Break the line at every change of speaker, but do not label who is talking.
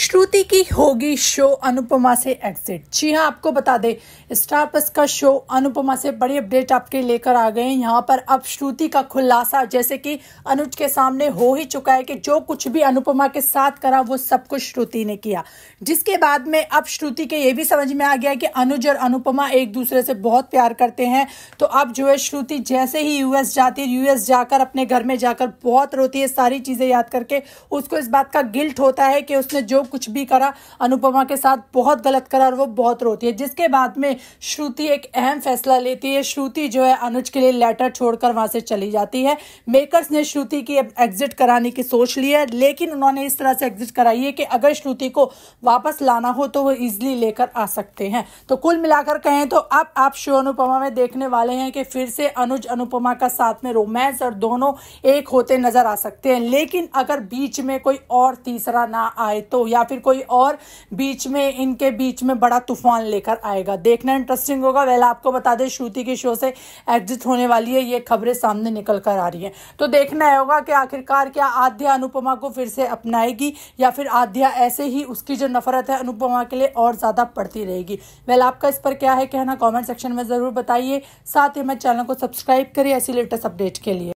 श्रुति की होगी शो अनुपमा से एग्जिट जी हाँ आपको बता दे स्टार प्लस का शो अनुपमा से बड़ी अपडेट आपके लेकर आ गए यहाँ पर अब श्रुति का खुलासा जैसे कि अनुज के सामने हो ही चुका है कि जो कुछ भी अनुपमा के साथ करा वो सब कुछ श्रुति ने किया जिसके बाद में अब श्रुति के ये भी समझ में आ गया कि अनुज और अनुपमा एक दूसरे से बहुत प्यार करते हैं तो अब जो है श्रुति जैसे ही यूएस जाती है यूएस जाकर अपने घर में जाकर बहुत रोती है सारी चीज़ें याद करके उसको इस बात का गिल्ट होता है कि उसने जो मतलब कुछ भी करा अनुपमा के साथ बहुत गलत करा और वो बहुत रोती है जिसके बाद में श्रुति एक अहम फैसला लेती है श्रुति जो है अनुज के लिए लेटर छोड़कर वहां से चली जाती है मेकर्स ने श्रुति की एग्जिट कराने की सोच ली है लेकिन उन्होंने इस तरह से एग्जिट कराई है कि अगर श्रुति को वापस लाना हो तो वो इजिली लेकर आ सकते हैं तो कुल मिलाकर कहें तो अब आप शो अनुपमा में देखने वाले हैं कि फिर से अनुज अनुपमा का साथ में रोमांस और दोनों एक होते नजर आ सकते हैं लेकिन अगर बीच में कोई और तीसरा ना आए तो या या फिर कोई और बीच में इनके बीच में बड़ा तूफान लेकर आएगा देखना इंटरेस्टिंग होगा वह आपको बता दें श्रुति के शो से एग्जिट होने वाली है ये खबरें सामने निकल कर आ रही है तो देखना होगा कि आखिरकार क्या आध्या अनुपमा को फिर से अपनाएगी या फिर आध्या ऐसे ही उसकी जो नफरत है अनुपमा के लिए और ज़्यादा पड़ती रहेगी वेल आपका इस पर क्या है कहना कमेंट सेक्शन में ज़रूर बताइए साथ ही हमारे चैनल को सब्सक्राइब करें ऐसी लेटेस्ट अपडेट के लिए